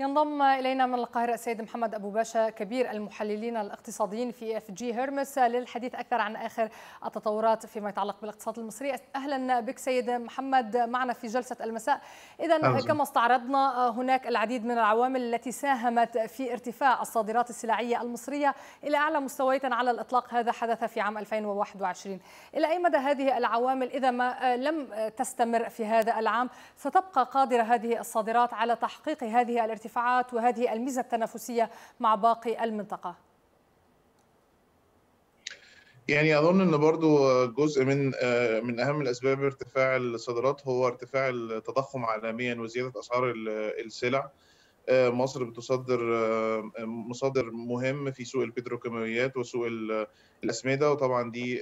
ينضم إلينا من القاهرة السيد محمد أبو باشا كبير المحللين الاقتصاديين في اف جي هيرمس للحديث أكثر عن آخر التطورات فيما يتعلق بالاقتصاد المصري أهلا بك سيد محمد معنا في جلسة المساء إذا كما استعرضنا هناك العديد من العوامل التي ساهمت في ارتفاع الصادرات السلعية المصرية إلى أعلى مستويات على الإطلاق هذا حدث في عام 2021 إلى أي مدى هذه العوامل إذا ما آه، لم تستمر في هذا العام ستبقى قادرة هذه الصادرات على تحقيق هذه الارتفاع الارتفاعات وهذه الميزة التنافسية مع باقي المنطقة؟ يعني اظن ان برضو جزء من من اهم الاسباب ارتفاع الصادرات هو ارتفاع التضخم عالميا وزياده اسعار السلع مصر بتصدر مصادر مهم في سوق البتروكيماويات وسوق الاسمده وطبعا دي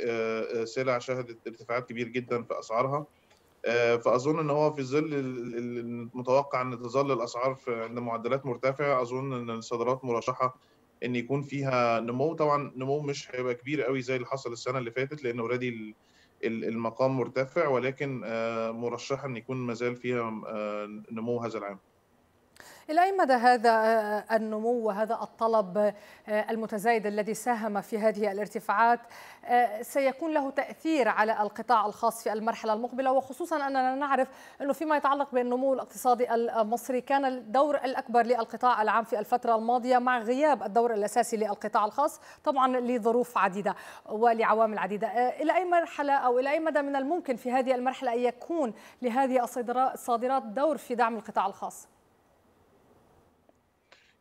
سلع شهدت ارتفاعات كبير جدا في اسعارها آه، فاظن ان هو في ظل المتوقع ان تظل الاسعار عند معدلات مرتفعه اظن ان الصادرات مرشحه ان يكون فيها نمو طبعا نمو مش هيبقى كبير قوي زي اللي حصل السنه اللي فاتت لان اوريدي المقام مرتفع ولكن آه، مرشحه ان يكون مازال فيها آه، نمو هذا العام إلى أي مدى هذا آه، النمو وهذا الطلب آه، المتزايد الذي ساهم في هذه الارتفاعات آه، سيكون له تأثير على القطاع الخاص في المرحلة المقبلة وخصوصا أننا نعرف أنه فيما يتعلق بالنمو الاقتصادي المصري كان الدور الأكبر للقطاع العام في الفترة الماضية مع غياب الدور الأساسي للقطاع الخاص طبعا لظروف عديدة ولعوامل عديدة إلى أي مرحلة أو إلى أي مدى من الممكن في هذه المرحلة أن يكون لهذه الصادرات دور في دعم القطاع الخاص؟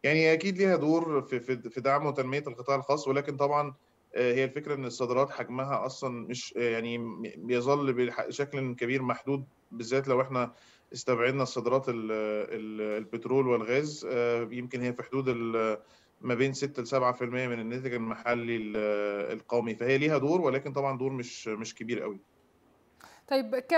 يعني اكيد ليها دور في في دعم وتنميه القطاع الخاص ولكن طبعا آه، هي الفكره ان الصادرات حجمها اصلا مش آه، يعني بيظل بشكل كبير محدود بالذات لو احنا استبعدنا الصادرات البترول والغاز آه، يمكن هي في حدود ما بين 6 ل 7% من الناتج المحلي القومي فهي ليها دور ولكن طبعا دور مش مش كبير قوي طيب ك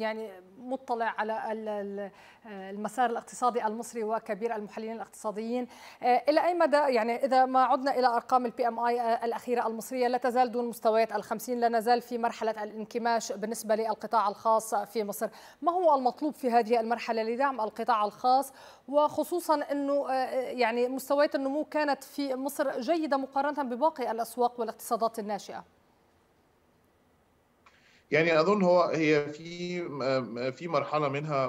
يعني مطلع على المسار الاقتصادي المصري وكبير المحللين الاقتصاديين آه، الى اي مدى يعني اذا ما عدنا الى ارقام البي ام آه، اي الاخيره المصريه لا تزال دون مستويات ال50 لا نزال في مرحله الانكماش بالنسبه للقطاع الخاص في مصر ما هو المطلوب في هذه المرحله لدعم القطاع الخاص وخصوصا انه آه، يعني مستويات النمو كانت في مصر جيده مقارنه بباقي الاسواق والاقتصادات الناشئه يعني اظن هو هي في في مرحله منها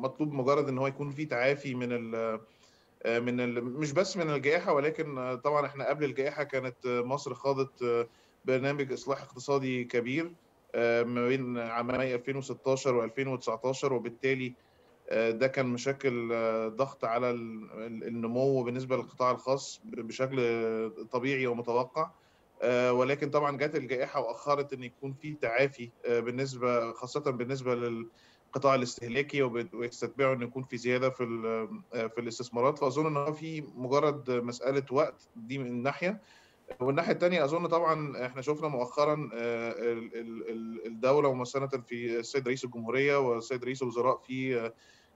مطلوب مجرد ان هو يكون في تعافي من ال من ال مش بس من الجائحه ولكن طبعا احنا قبل الجائحه كانت مصر خاضت برنامج اصلاح اقتصادي كبير آه، ما بين عامي 2016 و2019 وبالتالي آه، ده كان مشكل آه، ضغط على النمو بالنسبه للقطاع الخاص بشكل طبيعي ومتوقع آه، ولكن طبعا جت الجائحه واخرت ان يكون في تعافي آه، بالنسبه خاصه بالنسبه للقطاع الاستهلاكي ويستتبعوا ان يكون في زياده في آه، في الاستثمارات فاظن ان هو في مجرد مساله وقت دي من ناحيه والناحيه الثانيه اظن طبعا احنا شفنا مؤخرا الدوله ومثلا في السيد رئيس الجمهوريه والسيد رئيس الوزراء في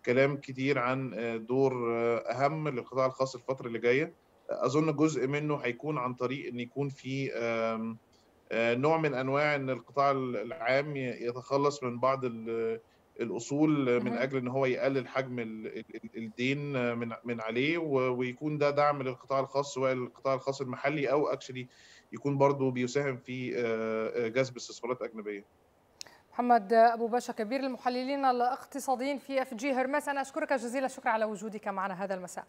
كلام كتير عن دور اهم للقطاع الخاص الفتره اللي جايه اظن جزء منه هيكون عن طريق ان يكون في آه، نوع من انواع ان القطاع العام يتخلص من بعض الاصول من اجل ان هو يقلل حجم الدين من من عليه ويكون ده دعم للقطاع الخاص سواء القطاع الخاص المحلي او اكشلي يكون برضه بيساهم في آه، آه، جذب استثمارات اجنبيه. محمد ابو باشا كبير المحللين الاقتصاديين في اف جي هرمس انا اشكرك جزيل الشكر على وجودك معنا هذا المساء.